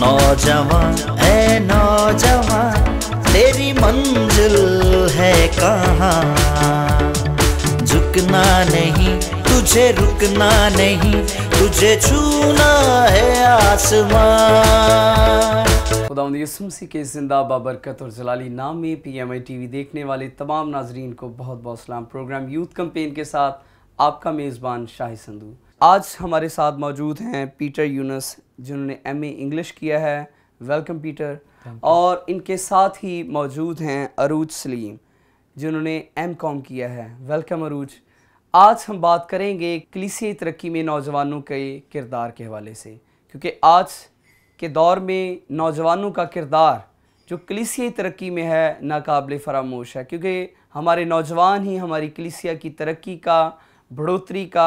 नौजवान ए नौजवान तेरी मंजिल है कहाँ झुकना नहीं तुझे रुकना नहीं तुझे छूना है आसमान खुदासी के जिंदा बाबरकत और जलाली नाम में P M I T V देखने वाले तमाम नाजरीन को बहुत बहुत सलाम प्रोग्राम यूथ कम्पेन के साथ आपका मेज़बान शाही संधू आज हमारे साथ मौजूद हैं पीटर यूनस जिन्होंने एम इंग्लिश किया है वेलकम पीटर और इनके साथ ही मौजूद हैं अरूज सलीम जिन्होंने एम कॉम किया है वेलकम अरूज आज हम बात करेंगे कलीसी तरक्की में नौजवानों के किरदार के हवाले से क्योंकि आज के दौर में नौजवानों का किरदार जो कलीसी तरक्की में है नाकबले फरामोश है क्योंकि हमारे नौजवान ही हमारी कलीसिया की तरक्की का बढ़ोतरी का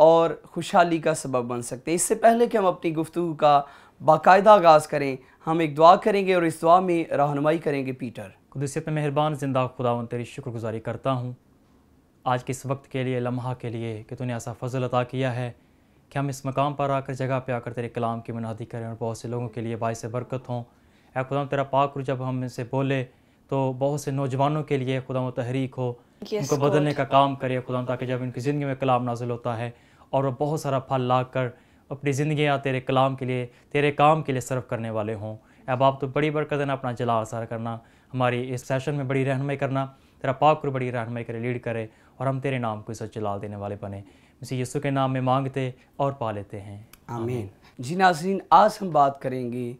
और खुशहाली का सबब बन सकते हैं इससे पहले कि हम अपनी गुफ्तु का बाकायदा आगाज़ करें हम एक दुआ करेंगे और इस दुआ में रहनुमाई करेंगे पीटर खुदसियत में मेहरबान जिंदा खुदा तेरी शुक्रगुजारी करता हूँ आज के इस वक्त के लिए लम्हा के लिए कि तूने ऐसा फजल अता किया है कि हम इस मकाम पर आकर जगह पर आकर तेरे कलाम की मुनादी करें और बहुत से लोगों के लिए बायस बरकत हों या खुदा तेरा पाक रू जब हम इसे बोले तो बहुत से नौजवानों के लिए खुदा तहरीक हो उनको बदलने का काम करे खुदा ताकि जब इनकी ज़िंदगी में कलाम नाजिल होता है और वह बहुत सारा फल ला कर अपनी ज़िंदियाँ तेरे कलाम के लिए तेरे काम के लिए सर्व करने वाले हों अब आप तो बड़ी बरकत देना अपना जला असार करना हमारी इस सेशन में बड़ी रहनमई करना तेरा पाप को बड़ी रहनमई करे लीड करे और हम तेरे नाम को इस जलाल देने वाले बने इसी यस्सु के नाम में मांगते और पा लेते हैं आमीन जी नाजरीन आज हम बात करेंगे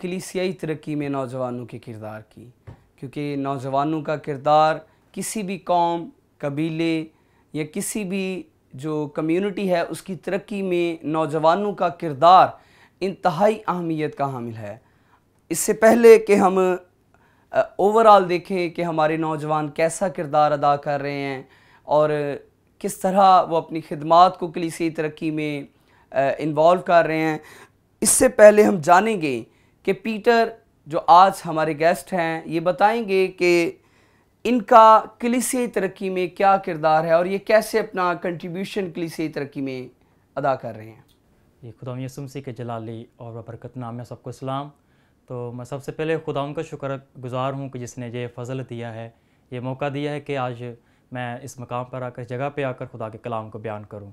कलीसियाई तरक्की में नौजवानों के किरदार की क्योंकि नौजवानों का किरदार किसी भी कौम कबीले या किसी भी जो कम्यूनिटी है उसकी तरक्की में नौजवानों का किरदार इंतहाई अहमियत का हामिल है इससे पहले कि हम ओवरऑल देखें कि हमारे नौजवान कैसा किरदार अदा कर रहे हैं और किस तरह वो अपनी खिदमत को कलीसियाई तरक्की में इन्वॉल्व कर रहे हैं इससे पहले हम जानेंगे कि पीटर जो आज हमारे गेस्ट हैं ये बताएंगे कि इनका कलिसियाई तरक्की में क्या किरदार है और ये कैसे अपना कंट्रीब्यूशन कलिसियाई तरक्की में अदा कर रहे हैं ये खुदा यसुम सी के जलाली और बरकत नाम है सबको इस्लाम तो मैं सबसे पहले खुदा का शुक्र गुज़ार हूँ कि जिसने ये फ़ज़ल दिया है ये मौका दिया है कि आज मैं इस मकाम पर आकर जगह पर आकर खुदा के कलाम को बयान करूँ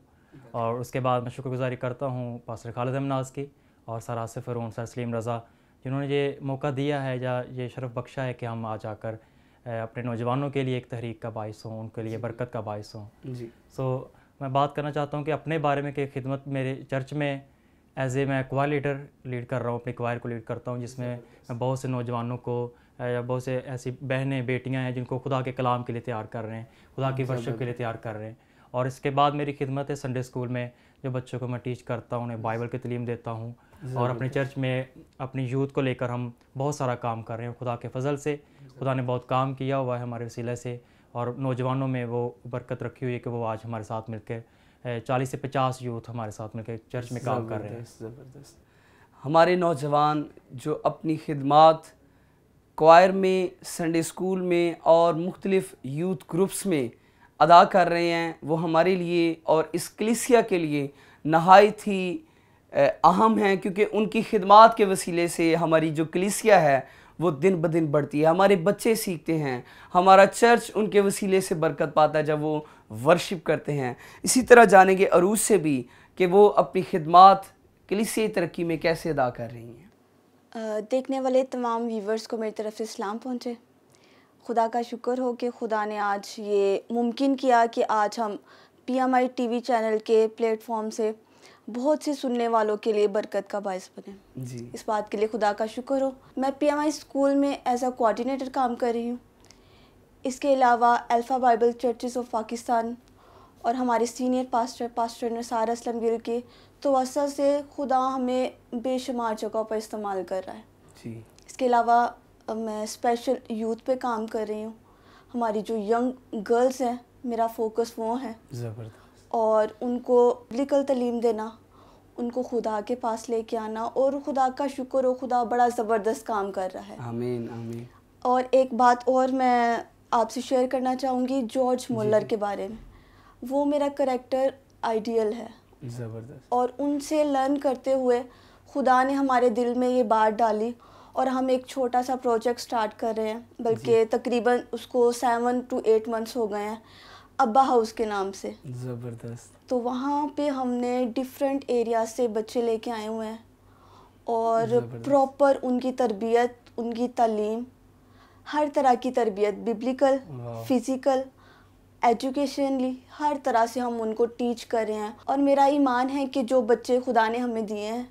और उसके बाद मैं शुक्रगुजारी करता हूँ पासर खालिद अमनाज की और सर आसफ़ फ़रून सर सलीम रज़ा जिन्होंने ये मौका दिया है या ये शरफ़ बख्शा है कि हम आज आकर अपने नौजवानों के लिए एक तहरीक का बायस हों उनके लिए बरकत का बायस हों जी सो so, मैं बात करना चाहता हूँ कि अपने बारे में कि खिदमत मेरे चर्च में एज ए मैं क्वायर लीडर लीड कर रहा हूँ अपने क्वायर को लीड करता हूँ जिसमें मैं बहुत से नौजवानों को या बहुत से ऐसी बहनें बेटियाँ हैं जिनको खुदा के कलाम के लिए तैयार कर रहे हैं खुदा की वर्षप के लिए तैयार कर रहे हैं और इसके बाद मेरी खिदमत है संडे स्कूल में जो बच्चों को मैं टीच करता हूँ उन्हें बाइबल की तलीम देता हूँ और अपने चर्च में अपनी यूथ को लेकर हम बहुत सारा काम कर रहे हैं खुदा के फजल से खुदा ने बहुत काम किया हुआ है हमारे वसीले से और नौजवानों में वो बरकत रखी हुई है कि वो आज हमारे साथ मिलकर चालीस से पचास यूथ हमारे साथ मिलकर चर्च में काम कर रहे हैं ज़बरदस्त हमारे नौजवान जो अपनी खदमात क्वायर में संडे स्कूल में और मुख्तलिफ़ यूथ ग्रुप्स में अदा कर रहे हैं वो हमारे लिए और इस कलिसिया के लिए नहायत ही अहम हैं क्योंकि उनकी खिदमत के वसीले से हमारी जो कलिसिया है वो दिन ब दिन बढ़ती है हमारे बच्चे सीखते हैं हमारा चर्च उनके वसीले से बरकत पाता है जब वो वर्शिप करते हैं इसी तरह जानेंगे अरूज से भी कि वो अपनी खिदमत कलिसिया तरक्की में कैसे अदा कर रही हैं देखने वाले तमाम व्यूवर्स को मेरी तरफ से इस्लाम पहुँचे खुदा का शुक्र हो कि खुदा ने आज ये मुमकिन किया कि आज हम P M I T V channel के प्लेटफॉर्म से बहुत से सुनने वालों के लिए बरकत का बायस बने जी इस बात के लिए खुदा का शुक्र हो मैं पीएमआई स्कूल में एज अ कोऑर्डिनेटर काम कर रही हूँ इसके अलावा Alpha Bible Churches of Pakistan और हमारे senior pastor pastor Nasar Aslam गिर के तोसल से खुदा हमें बेशुमार जगहों पर इस्तेमाल कर रहा है जी इसके अलावा मैं स्पेशल यूथ पे काम कर रही हूँ हमारी जो यंग गर्ल्स हैं मेरा फोकस वो है ज़बरदस्त और उनको लिकल तलीम देना उनको खुदा के पास लेके आना और खुदा का शुक्र हो खुदा बड़ा ज़बरदस्त काम कर रहा है आमीन आमीन और एक बात और मैं आपसे शेयर करना चाहूँगी जॉर्ज मुल्लर के बारे में वो मेरा करेक्टर आइडियल है ज़बरदस्त और उनसे लर्न करते हुए खुदा ने हमारे दिल में ये बात डाली और हम एक छोटा सा प्रोजेक्ट स्टार्ट कर रहे हैं बल्कि तकरीबन उसको सेवन टू एट मंथ्स हो गए हैं अब्बा हाउस के नाम से ज़बरदस्त तो वहाँ पे हमने डिफरेंट एरिया से बच्चे लेके आए हुए हैं और प्रॉपर उनकी तरबियत उनकी तालीम हर तरह की तरबियत बिब्लिकल फिज़िकल एजुकेशनली हर तरह से हम उनको टीच कर रहे हैं और मेरा ईमान है कि जो बच्चे खुदा ने हमें दिए हैं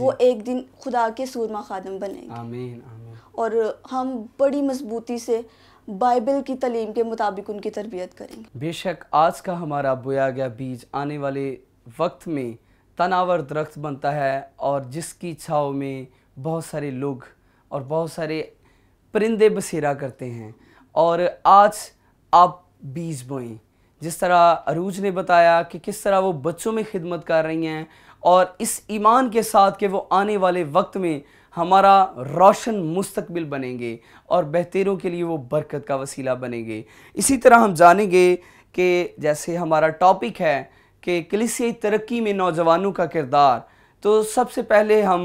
वो एक दिन खुदा के सूरमा खादम बनेंगे आमीन, आमीन। और हम बड़ी मजबूती से बाइबल की तलीम के मुताबिक उनकी तरबियत करेंगे बेशक आज का हमारा बोया गया बीज आने वाले वक्त में तनावर दरख्त बनता है और जिसकी छाव में बहुत सारे लोग और बहुत सारे परिंदे बसेरा करते हैं और आज आप बीज बोएं जिस तरह अरूज ने बताया कि किस तरह वो बच्चों में खिदमत कर रही हैं और इस ईमान के साथ कि वो आने वाले वक्त में हमारा रोशन मुस्तबिल बनेंगे और बेहतरों के लिए वो बरकत का वसीला बनेंगे इसी तरह हम जानेंगे कि जैसे हमारा टॉपिक है कि कलिसियाई तरक्की में नौजवानों का किरदार तो सबसे पहले हम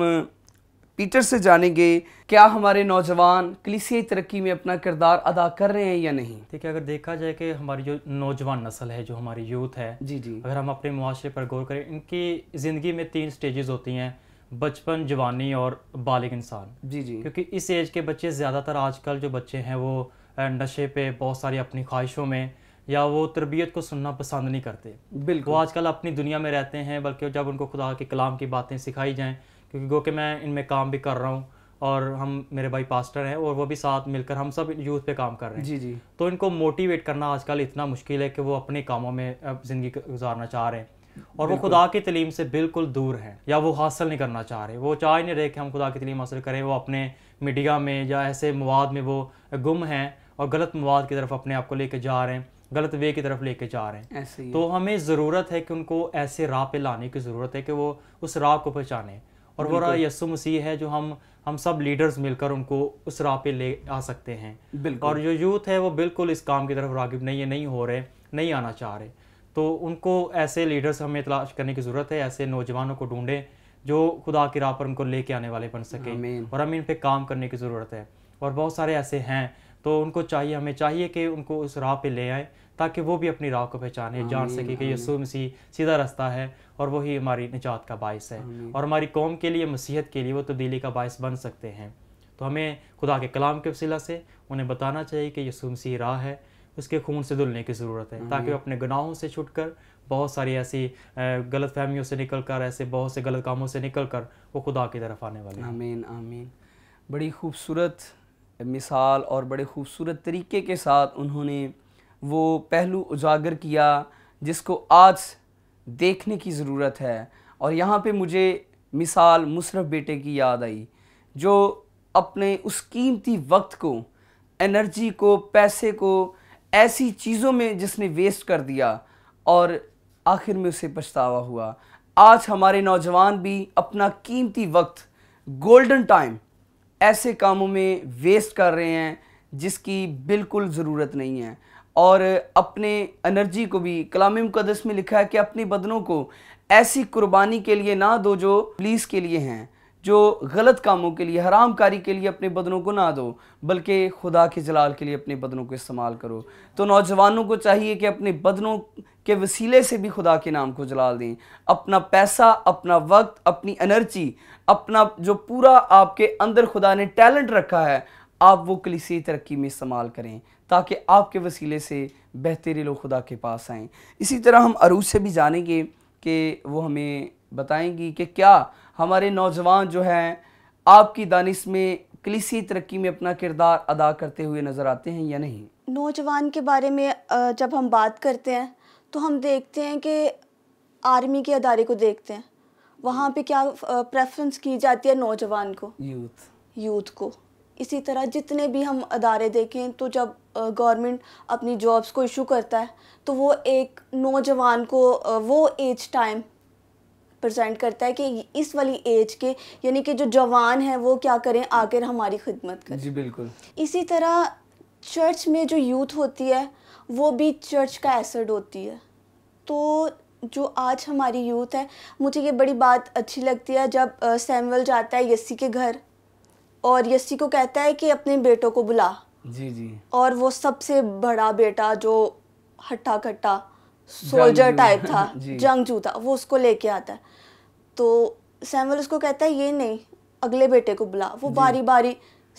पीटर से जानेंगे क्या हमारे नौजवान कलिसियाई तरक्की में अपना किरदार अदा कर रहे हैं या नहीं देखिए अगर देखा जाए कि हमारी जो नौजवान नस्ल है जो हमारी यूथ है जी जी अगर हम अपने मुआरे पर गौर करें इनकी ज़िंदगी में तीन स्टेजेस होती हैं बचपन जवानी और बालिग इंसान जी जी क्योंकि इस एज के बच्चे ज़्यादातर आजकल जो बच्चे हैं वो नशे पे बहुत सारी अपनी ख्वाहिशों में या वो तरबियत को सुनना पसंद नहीं करते बिल्कुल वो आजकल अपनी दुनिया में रहते हैं बल्कि जब उनको खुदा के कलाम की बातें सिखाई जाएँ क्योंकि गो कि मैं इनमें काम भी कर रहा हूँ और हम मेरे भाई पास्टर हैं और वो भी साथ मिलकर हम सब यूथ पे काम कर रहे हैं जी जी तो इनको मोटिवेट करना आजकल इतना मुश्किल है कि वो अपने कामों में ज़िंदगी गुजारना चाह रहे हैं और वो खुदा की तलीम से बिल्कुल दूर हैं या वो हासिल नहीं करना चाह रहे वो चाह ही नहीं रहे कि हम खुदा की तलीम हासिल करें वो अपने मीडिया में या ऐसे मवाद में वो गुम हैं और गलत मवाद की तरफ अपने आप को लेके जा रहे हैं गलत वे की तरफ लेके जा रहे हैं तो हमें ज़रूरत है कि उनको ऐसे राह पे लाने की ज़रूरत है कि वो उस राह को पहचाने और वो राह यसु मसीह है जो हम हम सब लीडर्स मिलकर उनको उस राह पे ले आ सकते हैं और जो यूथ है वो बिल्कुल इस काम की तरफ रागिब नहीं है नहीं हो रहे नहीं आना चाह रहे तो उनको ऐसे लीडर्स हमें तलाश करने की ज़रूरत है ऐसे नौजवानों को ढूंढें जो खुदा की राह पर उनको लेके आने वाले बन सकें और हमें इन पर काम करने की ज़रूरत है और बहुत सारे ऐसे हैं तो उनको चाहिए हमें चाहिए कि उनको उस राह पर ले आए ताकि वो भी अपनी राह को पहचाने जान सके कि यसु मसीह सीधा रास्ता है और वही हमारी निजात का बायस है और हमारी कौम के लिए मसीहत के लिए वो तब्दीली का बायस बन सकते हैं तो हमें खुदा के कलाम के वसीला से उन्हें बताना चाहिए कि यसु मसीह राह है उसके खून से धुलने की ज़रूरत है ताकि वो अपने गुनाहों से छुटकर बहुत सारी ऐसी गलत फहमियों से निकल कर ऐसे बहुत से गलत कामों से निकल कर वो खुदा की तरफ आने वाले आमीन आमीन बड़ी खूबसूरत मिसाल और बड़े खूबसूरत तरीके के साथ उन्होंने वो पहलू उजागर किया जिसको आज देखने की ज़रूरत है और यहाँ पे मुझे मिसाल मुशरफ बेटे की याद आई जो अपने उस कीमती वक्त को एनर्जी को पैसे को ऐसी चीज़ों में जिसने वेस्ट कर दिया और आखिर में उसे पछतावा हुआ आज हमारे नौजवान भी अपना कीमती वक्त गोल्डन टाइम ऐसे कामों में वेस्ट कर रहे हैं जिसकी बिल्कुल ज़रूरत नहीं है और अपने एनर्जी को भी कलाम मुकदस में लिखा है कि अपने बदनों को ऐसी कुर्बानी के लिए ना दो जो पुलिस के लिए हैं जो गलत कामों के लिए हराम कारी के लिए अपने बदनों को ना दो बल्कि खुदा के जलाल के लिए अपने बदनों को इस्तेमाल करो तो नौजवानों को चाहिए कि अपने बदनों के वसीले से भी खुदा के नाम को जलाल दें अपना पैसा अपना वक्त अपनी एनर्जी अपना जो पूरा आपके अंदर खुदा ने टैलेंट रखा है आप वो कलिसी तरक्की में इस्तेमाल करें ताकि आपके वसीले से बेहतरी लोग खुदा के पास आएँ इसी तरह हम अरूज से भी जानेंगे कि वो हमें बताएंगी कि क्या हमारे नौजवान जो हैं आपकी दानिश में कलिसी तरक्की में अपना किरदार अदा करते हुए नज़र आते हैं या नहीं नौजवान के बारे में जब हम बात करते हैं तो हम देखते हैं कि आर्मी के अदारे को देखते हैं वहाँ पे क्या प्रेफरेंस की जाती है नौजवान को यूथ यूथ को इसी तरह जितने भी हम अदारे देखें तो जब गवर्नमेंट अपनी जॉब्स को इशू करता है तो वो एक नौजवान को वो एज टाइम प्रजेंट करता है कि इस वाली एज के यानी कि जो जवान हैं वो क्या करें आकर हमारी खिदमत करें जी बिल्कुल इसी तरह चर्च में जो यूथ होती है वो भी चर्च का एसड होती है तो जो आज हमारी यूथ है मुझे ये बड़ी बात अच्छी लगती है जब सैमुअल जाता है यस्सी के घर और यस्सी को कहता है कि अपने बेटों को बुला जी जी और वो सबसे बड़ा बेटा जो हट्टा कट्टा सोल्जर टाइप था जंगजू था वो उसको लेके आता है तो सैमुअल उसको कहता है ये नहीं अगले बेटे को बुला वो बारी बारी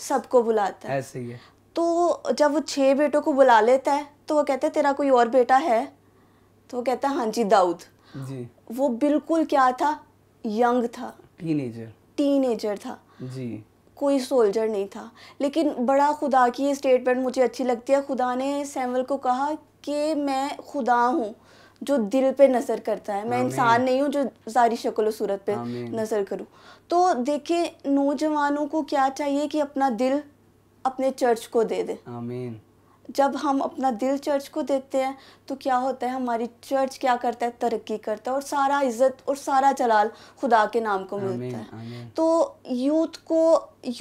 सबको बुलाता है ऐसे ही है तो जब वो छह बेटों को बुला लेता है तो वो कहता है तेरा कोई और बेटा है तो वो कहता है हाँ जी दाऊद जी वो बिल्कुल क्या था यंग था टीनेजर टीनेजर था जी कोई सोल्जर नहीं था लेकिन बड़ा खुदा की स्टेटमेंट मुझे अच्छी लगती है खुदा ने सैमुअल को कहा कि मैं खुदा हूँ जो दिल पे नजर करता है मैं इंसान नहीं हूँ जो सारी शक्ल सूरत पे नजर करूँ तो देखिए नौजवानों को क्या चाहिए कि अपना दिल अपने चर्च को दे दे जब हम अपना दिल चर्च को देते हैं तो क्या होता है हमारी चर्च क्या करता है तरक्की करता है और सारा इज्जत और सारा जलाल खुदा के नाम को मिलता है तो यूथ को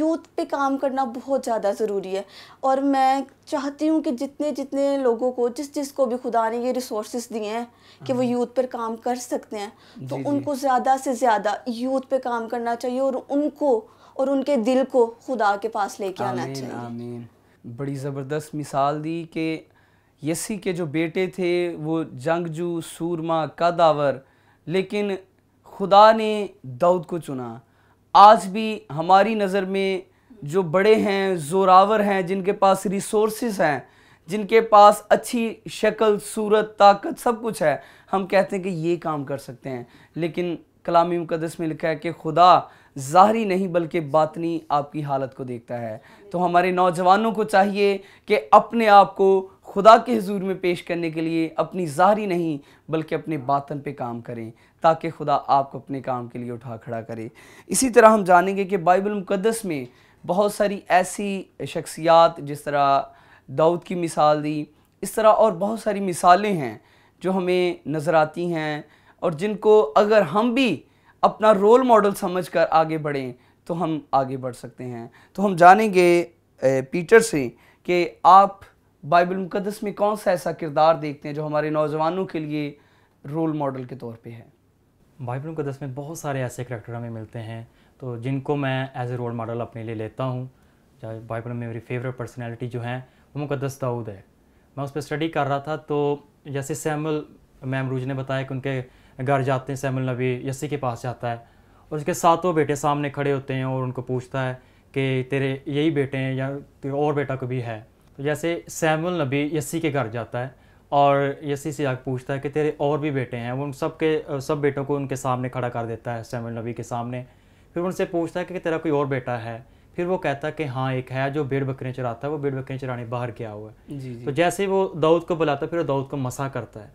यूथ पे काम करना बहुत ज़्यादा ज़रूरी है और मैं चाहती हूँ कि जितने जितने लोगों को जिस जिस को भी खुदा ने ये रिसोर्स दिए हैं कि वो यूथ हम्म। पर काम कर सकते हैं तो उनको ज़्यादा से ज़्यादा यूथ पर काम करना चाहिए और उनको और उनके दिल को खुदा के पास लेके आना चाहिए आमीन बड़ी ज़बरदस्त मिसाल दी कि यसी के जो बेटे थे वो जंगजू सूरमा कदावर लेकिन खुदा ने दाऊद को चुना आज भी हमारी नज़र में जो बड़े हैं जोरावर हैं जिनके पास रिसोर्सेज हैं जिनके पास अच्छी शक्ल सूरत ताकत सब कुछ है हम कहते हैं कि ये काम कर सकते हैं लेकिन कलामी मुकदस में लिखा है कि खुदा ज़ाहरी नहीं बल्कि बातनी आपकी हालत को देखता है तो हमारे नौजवानों को चाहिए कि अपने आप को खुदा के हजूर में पेश करने के लिए अपनी ज़ाहरी नहीं बल्कि अपने बातन पे काम करें ताकि खुदा आपको अपने काम के लिए उठा खड़ा करे इसी तरह हम जानेंगे कि बाइबल मुकदस में बहुत सारी ऐसी शख्सियात जिस तरह दाऊद की मिसाल दी इस तरह और बहुत सारी मिसालें हैं जो हमें नज़र आती हैं और जिनको अगर हम भी अपना रोल मॉडल समझ कर आगे बढ़ें तो हम आगे बढ़ सकते हैं तो हम जानेंगे पीटर से कि आप बाइबल मुकदस में कौन सा ऐसा किरदार देखते हैं जो हमारे नौजवानों के लिए रोल मॉडल के तौर पे है बाइबल मुकदस में बहुत सारे ऐसे करैक्टर हमें मिलते हैं तो जिनको मैं एज ए रोल मॉडल अपने लिए लेता हूँ चाहे बाइबल में मेरी फेवरेट पर्सनैलिटी जो है वो मुकदस दाऊद है मैं उस पर स्टडी कर रहा था तो जैसे सैमुल मैमरूज ने बताया कि उनके घर जाते हैं सैमुल नबी यस्सी के पास जाता है और उसके सातों बेटे सामने खड़े होते हैं और उनको पूछता है कि तेरे यही बेटे हैं या तेरे और बेटा कभी है तो जैसे सैमुल नबी यस्सी के घर जाता है और यसी से आग पूछता है कि तेरे और भी बेटे हैं वो उन सब के सब बेटों को उनके सामने खड़ा कर देता है सैमुल नबी के सामने फिर उनसे पूछता है कि तेरा कोई और बेटा है फिर वो कहता है कि हाँ एक है जो भेड़ बकरे चराता है वो भेड़ बकरे चराने बाहर गया हुआ है जी, जी। तो जैसे ही वो दाऊद को बुलाता है फिर वो दाऊद को मसा करता है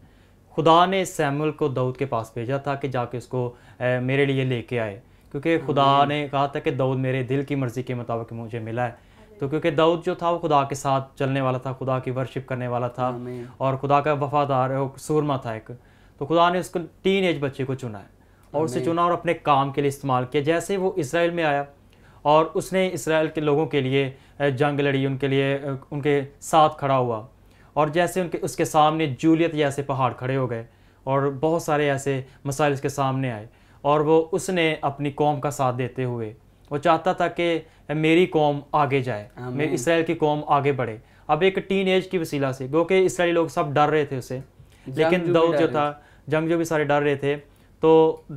खुदा ने सैमुअल को दाऊद के पास भेजा था कि जाके उसको ए, मेरे लिए लेके आए क्योंकि खुदा हम्म। ने कहा था कि दाऊद मेरे दिल की मर्ज़ी के मुताबिक मुझे मिला है तो क्योंकि दाऊद जो था वो खुदा के साथ चलने वाला था खुदा की वर्शिप करने वाला था और खुदा का वफादार सूरमा था एक तो खुदा ने उसको टीन एज बच्चे को चुना है और उसे चुना और अपने काम के लिए इस्तेमाल किया जैसे वो इसराइल में आया और उसने इसराइल के लोगों के लिए जंग लड़ी उनके लिए उनके साथ खड़ा हुआ और जैसे उनके उसके सामने जूलियत जैसे पहाड़ खड़े हो गए और बहुत सारे ऐसे मसाइल उसके सामने आए और वो उसने अपनी कौम का साथ देते हुए वो चाहता था कि मेरी कौम आगे जाए मेरी इसराइल की कौम आगे बढ़े अब एक टीन एज की वसीला से क्योंकि इसराइली लोग सब डर रहे थे उसे लेकिन दाऊद जो था जंग जो भी सारे डर रहे थे तो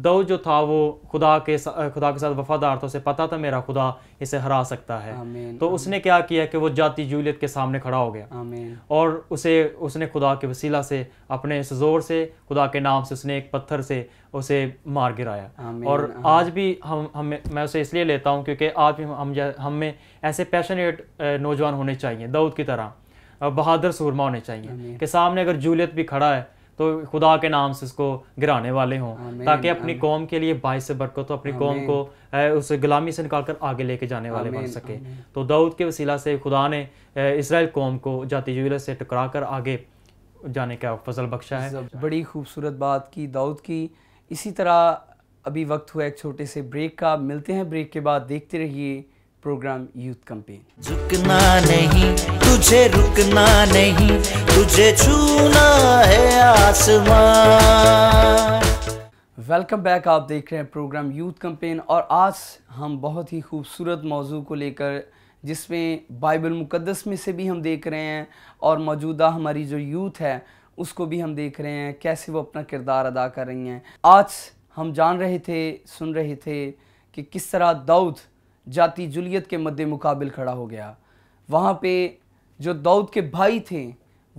दव जो था वो खुदा के खुदा के साथ वफादार था उसे पता था मेरा खुदा इसे हरा सकता है आमें, तो आमें। उसने क्या किया कि वो जाति जूलियत के सामने खड़ा हो गया और उसे उसने खुदा के वसीला से अपने इस जोर से खुदा के नाम से उसने एक पत्थर से उसे मार गिराया और हाँ। आज भी हम हम मैं उसे इसलिए लेता हूँ क्योंकि आज भी हम हमें ऐसे पैशनेट नौजवान होने चाहिए दाऊद की तरह बहादुर सूरमा होने चाहिए कि सामने अगर जूलियत भी खड़ा है तो खुदा के नाम से इसको गिराने वाले हों ताकि अपनी कौम के लिए बायस बरकत तो अपनी कौम को उस गुलामी से निकाल कर आगे लेके जाने वाले बन सके तो दाऊद के वसीला से खुदा ने इसराइल कौम को जाति जुलत से टकरा कर आगे जाने का फजल बख्शा है बड़ी खूबसूरत बात की दाऊद की इसी तरह अभी वक्त हुआ एक छोटे से ब्रेक का मिलते हैं ब्रेक के बाद देखते रहिए प्रोग्राम यूथ कैंपेन झुकना नहीं तुझे रुकना नहीं तुझे छूना है आसमान वेलकम बैक आप देख रहे हैं प्रोग्राम यूथ कैंपेन और आज हम बहुत ही खूबसूरत मौजू को लेकर जिसमें बाइबल मुकद्दस में से भी हम देख रहे हैं और मौजूदा हमारी जो यूथ है उसको भी हम देख रहे हैं कैसे वो अपना किरदार अदा कर रही हैं आज हम जान रहे थे सुन रहे थे कि किस तरह दाऊद जाति जुलियत के मद्दे मुकाबिल खड़ा हो गया वहाँ पे जो दाऊद के भाई थे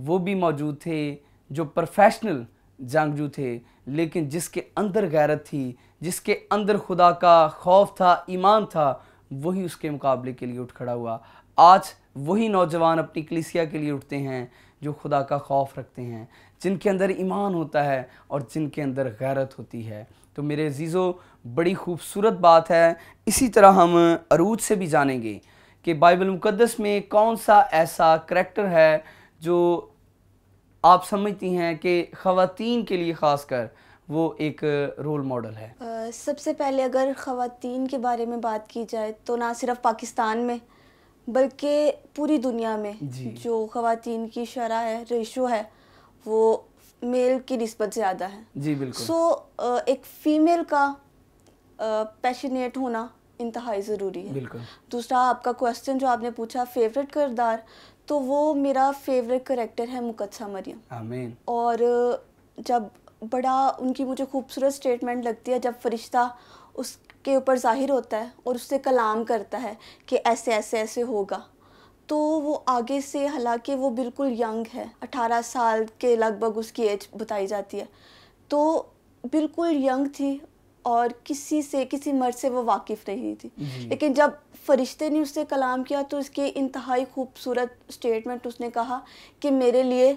वो भी मौजूद थे जो प्रोफेशनल जंगजू थे लेकिन जिसके अंदर गैरत थी जिसके अंदर खुदा का खौफ था ईमान था वही उसके मुकाबले के लिए उठ खड़ा हुआ आज वही नौजवान अपनी कलिसिया के लिए उठते हैं जो खुदा का खौफ रखते हैं जिनके अंदर ईमान होता है और जिनके अंदर गैरत होती है तो मेरे अजीज़ों बड़ी खूबसूरत बात है इसी तरह हम अरूज से भी जानेंगे कि बाइबल मुक़दस में कौन सा ऐसा करेक्टर है जो आप समझती हैं कि खातन के लिए ख़ास कर वो एक रोल मॉडल है आ, सबसे पहले अगर ख़वान के बारे में बात की जाए तो ना सिर्फ पाकिस्तान में बल्कि पूरी दुनिया में जो ख़वातीन की शरह है रेशो है वो मेल की नस्बत ज़्यादा है जी बिल्कुल सो so, एक फ़ीमेल का पैशनेट होना इंतहाई ज़रूरी है दूसरा आपका क्वेश्चन जो आपने पूछा फेवरेट करदार तो वो मेरा फेवरेट करेक्टर है मुकदसा मरियम और जब बड़ा उनकी मुझे खूबसूरत स्टेटमेंट लगती है जब फरिश्ता उसके ऊपर जाहिर होता है और उससे कलाम करता है कि ऐसे ऐसे ऐसे होगा तो वो आगे से हालांकि वो बिल्कुल यंग है 18 साल के लगभग उसकी एज बताई जाती है तो बिल्कुल यंग थी और किसी से किसी मर्द से वो वाकिफ़ नहीं थी लेकिन जब फरिश्ते ने उससे कलाम किया तो उसके इंतहाई खूबसूरत स्टेटमेंट उसने कहा कि मेरे लिए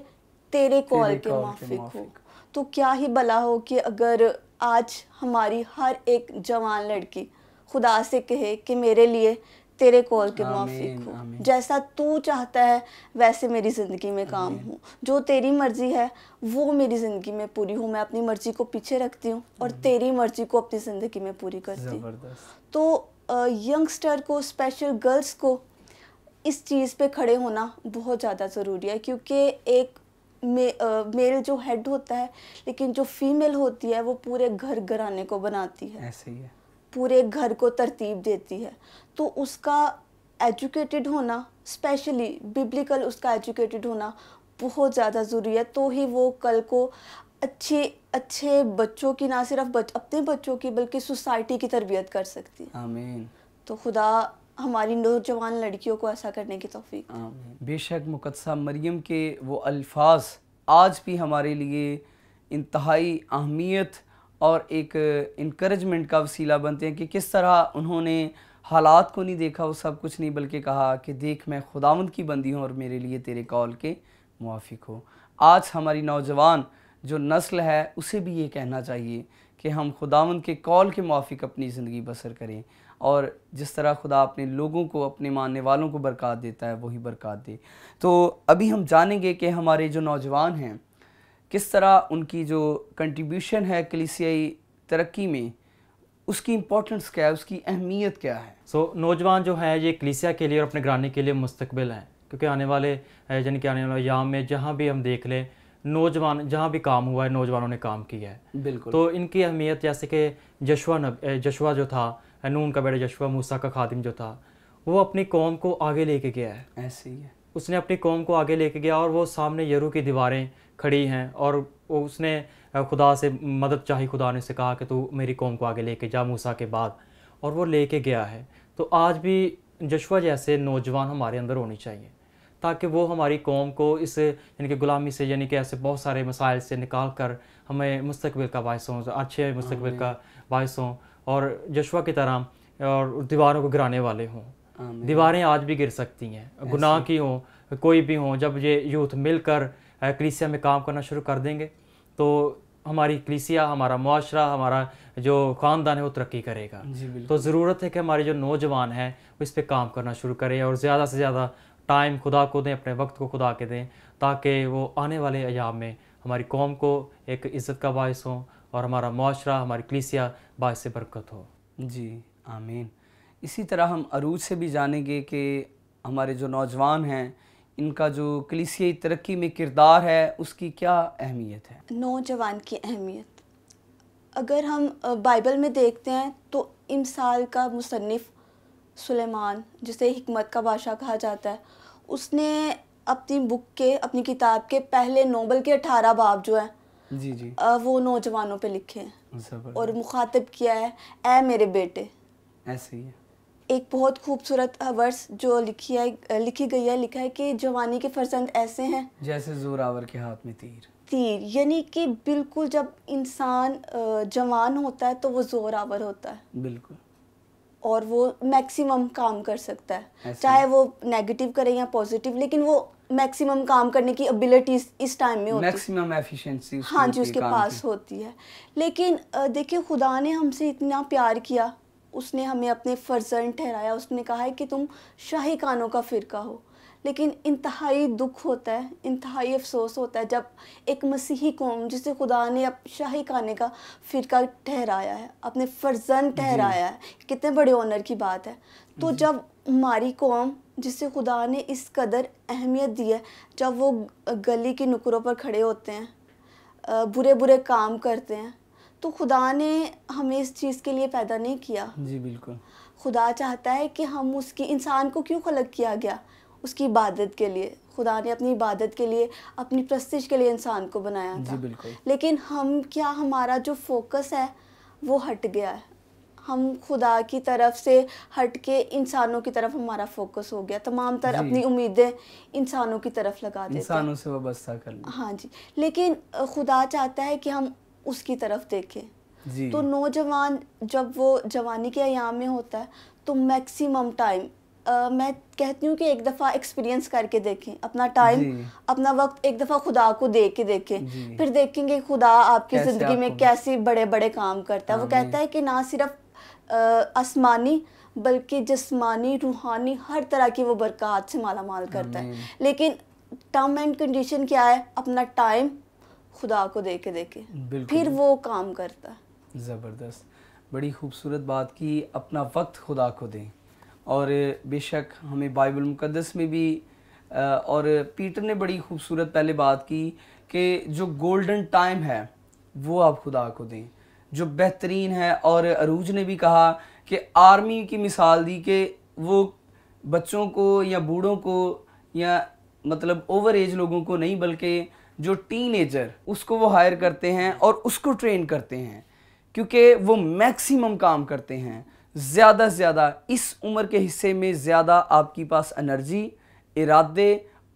तेरे कॉल के माफिक हो तो क्या ही भला हो कि अगर आज हमारी हर एक जवान लड़की खुदा से कहे कि मेरे लिए तेरे कॉल के माफिक हूँ जैसा तू चाहता है वैसे मेरी ज़िंदगी में काम हो जो तेरी मर्ज़ी है वो मेरी ज़िंदगी में पूरी हो मैं अपनी मर्ज़ी को पीछे रखती हूँ और तेरी मर्ज़ी को अपनी ज़िंदगी में पूरी करती हूँ तो यंगस्टर को स्पेशल गर्ल्स को इस चीज़ पे खड़े होना बहुत ज़्यादा ज़रूरी है क्योंकि एक मे, आ, मेल जो हेड होता है लेकिन जो फीमेल होती है वो पूरे घर घराने को बनाती है ऐसे ही है पूरे घर को तरतीब देती है तो उसका एजुकेटेड होना स्पेशली बिब्लिकल उसका एजुकेटेड होना बहुत ज़्यादा ज़रूरी है तो ही वो कल को अच्छे अच्छे बच्चों की ना सिर्फ बच, अपने बच्चों की बल्कि सोसाइटी की तरबियत कर सकती है तो खुदा हमारी नौजवान लड़कियों को ऐसा करने की तोफ़ी बेशक मुकदसा मरियम के वो अल्फाज आज भी हमारे लिए इंतहाई अहमियत और एक इनक्रेजमेंट का वसीला बनते हैं कि किस तरह उन्होंने हालात को नहीं देखा वो सब कुछ नहीं बल्कि कहा कि देख मैं खुदावंद की बंदी हूँ और मेरे लिए तेरे कॉल के मुआफ़ हो आज हमारी नौजवान जो नस्ल है उसे भी ये कहना चाहिए कि हम खुदावंद के कॉल के मुआफ़ अपनी ज़िंदगी बसर करें और जिस तरह खुदा अपने लोगों को अपने मानने वालों को बरकत देता है वही बरकत दे तो अभी हम जानेंगे कि हमारे जो नौजवान हैं किस तरह उनकी जो कंट्रीब्यूशन है कलिसियाई तरक्की में उसकी इंपॉर्टेंस क्या है उसकी अहमियत क्या है सो so, नौजवान जो है ये कलिसिया के लिए और अपने घराने के लिए मुस्तबिल हैं क्योंकि आने वाले यानी कि आने वाले याम में जहाँ भी हम देख लें नौजवान जहाँ भी काम हुआ है नौजवानों ने काम किया है बिल्कुल तो इनकी अहमियत जैसे कि जशवा नब जशवा जो था नून का बेटा जशवा मूसा का खादिम जो था वो अपनी कौम को आगे लेके गया है ऐसे ही है उसने अपनी कौम को आगे लेके गया और वो सामने यरू की दीवारें खड़ी हैं और उसने खुदा से मदद चाही खुदा ने उसे कहा कि तू मेरी कौम को आगे लेके जा मूसा के बाद और वो लेके गया है तो आज भी जशवा जैसे नौजवान हमारे अंदर होनी चाहिए ताकि वो हमारी कौम को इस यानी कि ग़ुलामी से यानी कि ऐसे बहुत सारे मसाइल से निकाल कर हमें मुस्तबिल का बायस हों अच्छे मुस्तबिल का बायस हों और जशवा की तरह और दीवारों को गिराने वाले हों दीवारें आज भी गिर सकती हैं गुनाह की हों कोई भी हों जब ये यूथ मिलकर कलीसिया में काम करना शुरू कर देंगे तो हमारी कृषिया हमारा माशरा हमारा जो ख़ानदान है वो तरक्की करेगा तो ज़रूरत है कि हमारे जो नौजवान हैं वो इस पर काम करना शुरू करें और ज़्यादा से ज़्यादा टाइम खुदा को दें अपने वक्त को खुदा के दें ताकि वो आने वाले अयाम में हमारी कौम को एक इज़्ज़त का बायस हो और हमारा माशरा हमारी कलीसिया बायस बरकत हो जी आमीन इसी तरह हम अरूज से भी जानेंगे कि हमारे जो नौजवान हैं इनका जो कलिसियाई तरक्की में किरदार है उसकी क्या अहमियत है नौजवान की अहमियत अगर हम बाइबल में देखते हैं तो इमसाल का मुसनफ़ सुलेमान जिसे हमत का बादशाह कहा जाता है उसने अपनी बुक के अपनी किताब के पहले नोबल के अठारह बाब जो है जी जी वो नौजवानों पे लिखे हैं और मुखातिब किया है ए मेरे बेटे ऐसे ही है एक बहुत खूबसूरत वर्स जो लिखी है लिखी गई है लिखा है कि जवानी के फरजंद ऐसे हैं जैसे जोरावर के हाथ में तीर तीर यानी कि बिल्कुल जब इंसान जवान होता है तो वो जोरावर होता है बिल्कुल और वो मैक्सिमम काम कर सकता है चाहे वो नेगेटिव करे या पॉजिटिव लेकिन वो मैक्सिमम काम करने की एबिलिटीज इस टाइम में होती मैक्सिमम एफिशिएंसी हाँ जी उसके पास होती है लेकिन देखिए खुदा ने हमसे इतना प्यार किया उसने हमें अपने फर्जन ठहराया उसने कहा है कि तुम शाही कानों का फ़िरका हो लेकिन इंतहाई दुख होता है इंतहाई अफसोस होता है जब एक मसीही कौम जिसे खुदा ने अब शाही खाने का फ़िरका ठहराया है अपने फर्जन ठहराया है कितने बड़े ऑनर की बात है तो जब हमारी कौम जिसे खुदा ने इस कदर अहमियत दी है जब वो गली के नुकरों पर खड़े होते हैं बुरे बुरे काम करते हैं तो खुदा ने हमें इस चीज़ के लिए पैदा नहीं किया जी बिल्कुल खुदा चाहता है कि हम उसकी इंसान को क्यों खलक किया गया उसकी इबादत के लिए खुदा ने अपनी इबादत के लिए अपनी प्रस्तिश के लिए इंसान को बनाया था लेकिन हम क्या हमारा जो फोकस है वो हट गया है हम खुदा की तरफ से हट के इंसानों की तरफ हमारा फोकस हो गया तमाम तर अपनी उम्मीदें इंसानों की तरफ लगा देते इंसानों से वाबस्ता कर हाँ जी लेकिन खुदा चाहता है कि हम उसकी तरफ देखें तो नौजवान जब वो जवानी के आयाम में होता है तो मैक्सिमम टाइम मैं कहती हूँ कि एक दफ़ा एक्सपीरियंस करके देखें अपना टाइम अपना वक्त एक दफ़ा खुदा को दे के देखें फिर देखेंगे खुदा आपकी ज़िंदगी में कैसे बड़े बड़े काम करता है वो कहता है कि ना सिर्फ आसमानी बल्कि जिसमानी रूहानी हर तरह की वो बरक़ात से माला माल करता है लेकिन टर्म एंड कंडीशन क्या है अपना टाइम खुदा को दे के दे फिर वो काम करता ज़बरदस्त बड़ी खूबसूरत बात की अपना वक्त खुदा को दें और बेशक हमें बाइबल मुकदस में भी और पीटर ने बड़ी खूबसूरत पहले बात की कि जो गोल्डन टाइम है वो आप खुदा को दें जो बेहतरीन है और अरूज ने भी कहा कि आर्मी की मिसाल दी कि वो बच्चों को या बूढ़ों को या मतलब ओवर एज लोगों को नहीं बल्कि जो टीनेजर उसको वो हायर करते हैं और उसको ट्रेन करते हैं क्योंकि वो मैक्सिमम काम करते हैं ज़्यादा से ज़्यादा इस उम्र के हिस्से में ज़्यादा आपके पास एनर्जी इरादे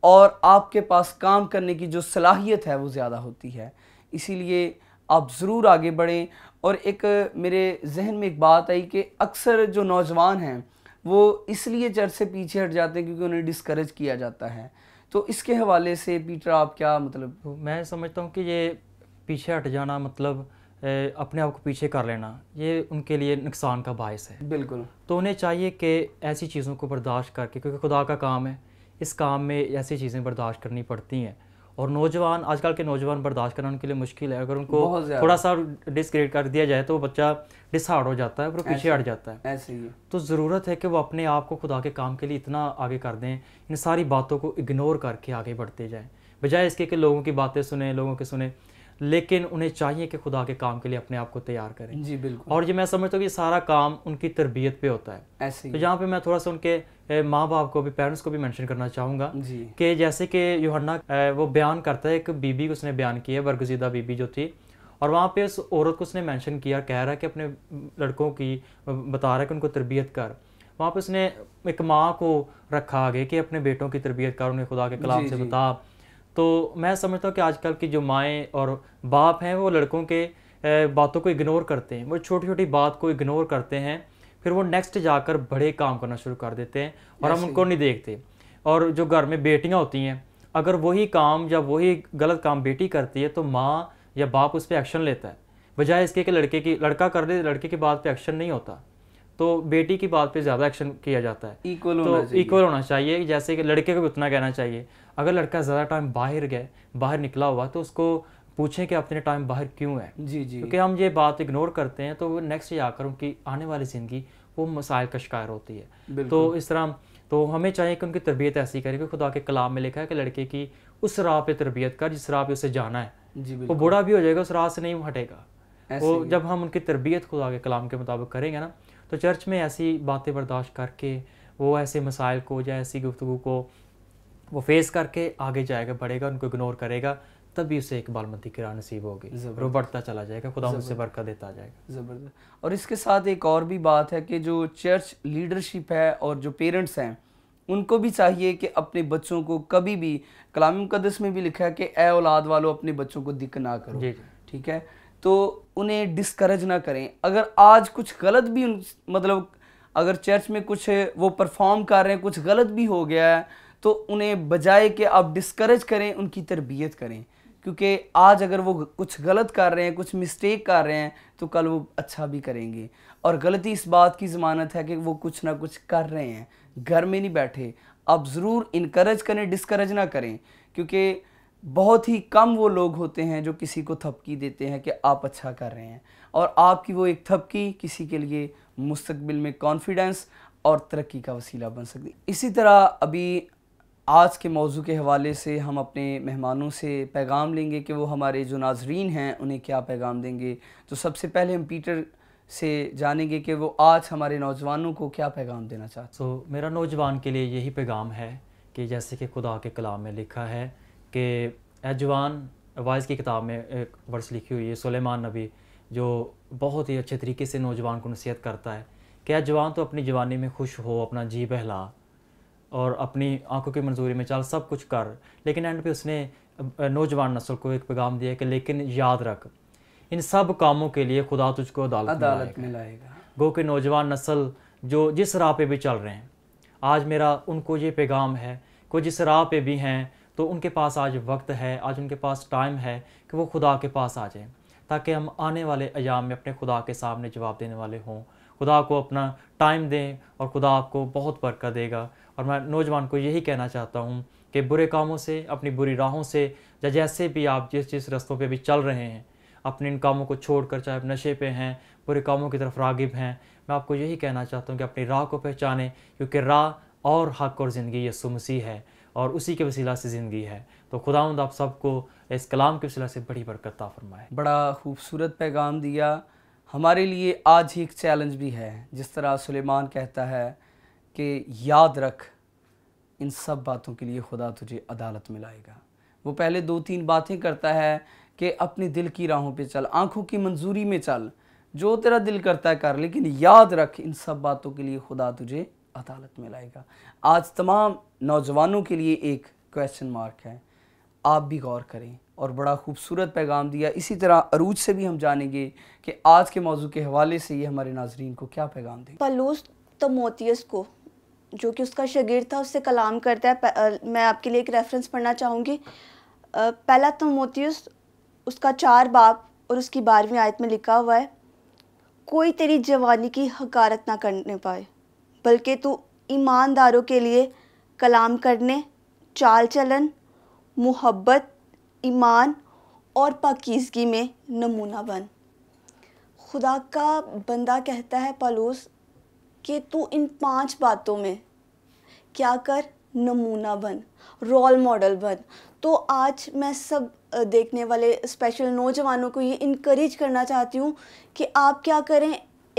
और आपके पास काम करने की जो सलाहियत है वो ज़्यादा होती है इसीलिए आप ज़रूर आगे बढ़ें और एक मेरे जहन में एक बात आई कि अक्सर जो नौजवान हैं वो इसलिए चर से पीछे हट जाते हैं क्योंकि उन्हें डिस्करेज किया जाता है तो इसके हवाले से पीटर आप क्या मतलब तो मैं समझता हूँ कि ये पीछे हट जाना मतलब अपने आप को पीछे कर लेना ये उनके लिए नुकसान का बायस है बिल्कुल तो उन्हें चाहिए कि ऐसी चीज़ों को बर्दाश्त करके क्योंकि खुदा का काम है इस काम में ऐसी चीज़ें बर्दाश्त करनी पड़ती हैं और नौजवान आजकल के नौजवान बर्दाश्त करना उनके लिए मुश्किल है अगर उनको थोड़ा सा डिसग्रेड कर दिया जाए तो बच्चा डिसहार्ड हो जाता है और पीछे हट जाता है ऐसे ही तो ज़रूरत है कि वो अपने आप को खुदा के काम के लिए इतना आगे कर दें इन सारी बातों को इग्नोर करके आगे बढ़ते जाएँ बजाय इसके कि लोगों की बातें सुने लोगों के सुने लेकिन उन्हें चाहिए कि खुदा के काम के लिए अपने आप को तैयार करें जी बिल्कुल और ये मैं समझता हूँ कि सारा काम उनकी तरबियत पे होता है ऐसे तो यहाँ पे मैं थोड़ा सा उनके माँ बाप को भी पेरेंट्स को भी मेंशन करना चाहूँगा कि जैसे कि योहन्ना वो बयान करता है एक बीबी को उसने बयान किया बरगजीदा बीबी जो थी और वहाँ पे उस औरत को उसने मैंशन किया कह रहा है कि अपने लड़कों की बता रहा है कि उनको तरबियत कर वहाँ पे उसने एक माँ को रखा आगे कि अपने बेटों की तरबियत कर उन्हें खुदा के कलाम से बता तो मैं समझता हूँ कि आजकल की जो माएँ और बाप हैं वो लड़कों के बातों को इग्नोर करते हैं वो छोटी छोटी बात को इग्नोर करते हैं फिर वो नेक्स्ट जाकर बड़े काम करना शुरू कर देते हैं और हम उनको नहीं देखते और जो घर में बेटियाँ होती हैं अगर वही काम या वही गलत काम बेटी करती है तो माँ या बाप उस पर एक्शन लेता है बजाय इसके कि लड़के की लड़का कर ले लड़के की बात पे एक्शन नहीं होता तो बेटी की बात पे ज़्यादा एक्शन किया जाता है इक्वल तो होना तो चाहिए इक्वल होना चाहिए जैसे कि लड़के को भी उतना कहना चाहिए अगर लड़का ज़्यादा टाइम बाहर गए बाहर निकला हुआ तो उसको पूछें कि अपने टाइम बाहर क्यों है जी जी क्योंकि हम ये बात इग्नोर करते हैं तो नेक्स्ट आकर उनकी आने वाली ज़िंदगी वो मसाइल का शिकार होती है तो इस तरह तो हमें चाहिए कि उनकी तरबियत ऐसी करें कि खुदा के कलाम में लिखा है कि लड़के की उस राह पे तरबियत कर जिस राह पे उसे जाना है जी वो बुरा भी हो जाएगा उस राह से नहीं हटेगा वो जब हम उनकी तरबियत खुदा के कलाम के मुताबिक करेंगे ना तो चर्च में ऐसी बातें बर्दाश्त करके वो ऐसे मसाइल को या ऐसी गुफ्तु को वो फेस करके आगे जाएगा बढ़ेगा उनको इग्नोर करेगा तभी उसे बाल मती किरा नसीब होगी वो बढ़ता चला जाएगा खुदा उसे बरकत देता जाएगा ज़बरदस्त और इसके साथ एक और भी बात है कि जो चर्च लीडरशिप है और जो पेरेंट्स हैं उनको भी चाहिए कि अपने बच्चों को कभी भी कलाम मुकदस में भी लिखा है कि ए औलाद वालों अपने बच्चों को दिक ना करो ठीक है तो उन्हें डिस्करेज ना करें अगर आज कुछ गलत भी मतलब अगर चर्च में कुछ वो परफॉर्म कर रहे हैं कुछ गलत भी हो गया है तो उन्हें बजाय कि आप डिस्करेज करें उनकी तरबियत करें क्योंकि आज अगर वो कुछ गलत कर रहे हैं कुछ मिस्टेक कर रहे हैं तो कल वो अच्छा भी करेंगे और गलती इस बात की ज़मानत है कि वो कुछ ना कुछ कर रहे हैं घर में नहीं बैठे आप ज़रूर इनक्रेज करें डिस्करेज ना करें क्योंकि बहुत ही कम वो लोग होते हैं जो किसी को थपकी देते हैं कि आप अच्छा कर रहे हैं और आपकी वो एक थपकी किसी के लिए मुस्तबिल में कॉन्फिडेंस और तरक्की का वसीला बन सकती इसी तरह अभी आज के मौजू के हवाले से हम अपने मेहमानों से पैगाम लेंगे कि वो हमारे जो नाजरीन हैं उन्हें क्या पैगाम देंगे तो सबसे पहले हम पीटर से जानेंगे कि वो आज हमारे नौजवानों को क्या पैगाम देना चाहते तो so, मेरा नौजवान के लिए यही पैगाम है कि जैसे कि खुदा के कलाम में लिखा है कि एजवान वाइज की किताब में एक वर्स लिखी हुई है सुलेमान नबी जो बहुत ही अच्छे तरीके से नौजवान को नसीहत करता है कि जवान तो अपनी जवानी में खुश हो अपना जी बहला और अपनी आंखों की मंजूरी में चल सब कुछ कर लेकिन एंड पे उसने नौजवान नस्ल को एक पैगाम दिया कि लेकिन याद रख इन सब कामों के लिए खुदा तुझको अदालत, अदालत में लाएगा गो कि नौजवान नस्ल जो जिस राह पे भी चल रहे हैं आज मेरा उनको ये पैगाम है को जिस राह पे भी हैं तो उनके पास आज वक्त है आज उनके पास टाइम है कि वो खुदा के पास आ जाएँ ताकि हम आने वाले अयाम में अपने खुदा के सामने जवाब देने वाले हों खुदा को अपना टाइम दें और खुदा आपको बहुत बरकत देगा और मैं नौजवान को यही कहना चाहता हूँ कि बुरे कामों से अपनी बुरी राहों से या जैसे भी आप जिस जिस रस्तों पे भी चल रहे हैं अपने इन कामों को छोड़कर चाहे आप नशे पे हैं बुरे कामों की तरफ रागिब हैं मैं आपको यही कहना चाहता हूँ कि अपनी राह को पहचानें क्योंकि राह और हक और ज़िंदगी यसु मसीह है और उसी के वसीला से ज़िंदगी है तो खुदावंद आप सबको इस कलाम के वसीला से बड़ी बरकत फरमाए बड़ा खूबसूरत पैगाम दिया हमारे लिए आज ही एक चैलेंज भी है जिस तरह सुलेमान कहता है कि याद रख इन सब बातों के लिए खुदा तुझे अदालत में लाएगा वो पहले दो तीन बातें करता है कि अपने दिल की राहों पे चल आंखों की मंजूरी में चल जो तेरा दिल करता है कर लेकिन याद रख इन सब बातों के लिए खुदा तुझे अदालत में लाएगा आज तमाम नौजवानों के लिए एक क्वेश्चन मार्क है आप भी गौर करें और बड़ा खूबसूरत पैगाम दिया इसी तरह अरूज से भी हम जानेंगे कि आज के मौजू के हवाले से ये हमारे नाजरीन को क्या पैगाम दें पलूस तो मोतीस को जो कि उसका शगीर था उससे कलाम करता है मैं आपके लिए एक रेफरेंस पढ़ना चाहूँगी पहला तो मोतीस उसका चार बाप और उसकी बारहवीं आयत में लिखा हुआ है कोई तेरी जवानी की हकारत ना करने पाए बल्कि तू ईमानदारों के लिए कलाम करने चाल चलन मोहब्बत ईमान और पाकिजगी में नमूना बन खुदा का बंदा कहता है पलूस कि तू इन पांच बातों में क्या कर नमूना बन रोल मॉडल बन तो आज मैं सब देखने वाले स्पेशल नौजवानों को ये इनक्रेज करना चाहती हूँ कि आप क्या करें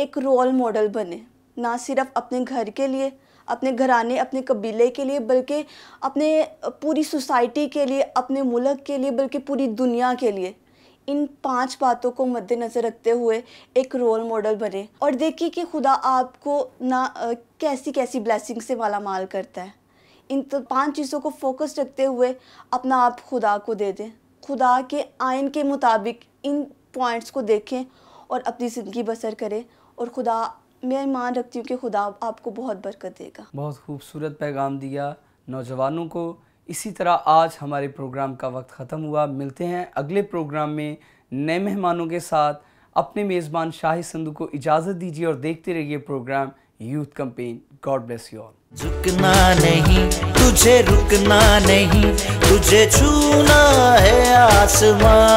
एक रोल मॉडल बने ना सिर्फ अपने घर के लिए अपने घराने अपने कबीले के लिए बल्कि अपने पूरी सोसाइटी के लिए अपने मुल्क के लिए बल्कि पूरी दुनिया के लिए इन पांच बातों को मद्देनज़र रखते हुए एक रोल मॉडल बने और देखिए कि खुदा आपको ना कैसी कैसी ब्लैसिंग से माला माल करता है इन तो पांच चीज़ों को फोकस रखते हुए अपना आप खुदा को दे दें खुदा के आयन के मुताबिक इन पॉइंट्स को देखें और अपनी ज़िंदगी बसर करें और खुदा मैं ईमान रखती हूँ कि खुदा आपको बहुत बरकत देगा बहुत खूबसूरत पैगाम दिया नौजवानों को इसी तरह आज हमारे प्रोग्राम का वक्त ख़त्म हुआ मिलते हैं अगले प्रोग्राम में नए मेहमानों के साथ अपने मेज़बान शाही संधु को इजाज़त दीजिए और देखते रहिए programme youth campaign God bless you all झुकना नहीं तुझे रुकना नहीं तुझे छूना है आसमान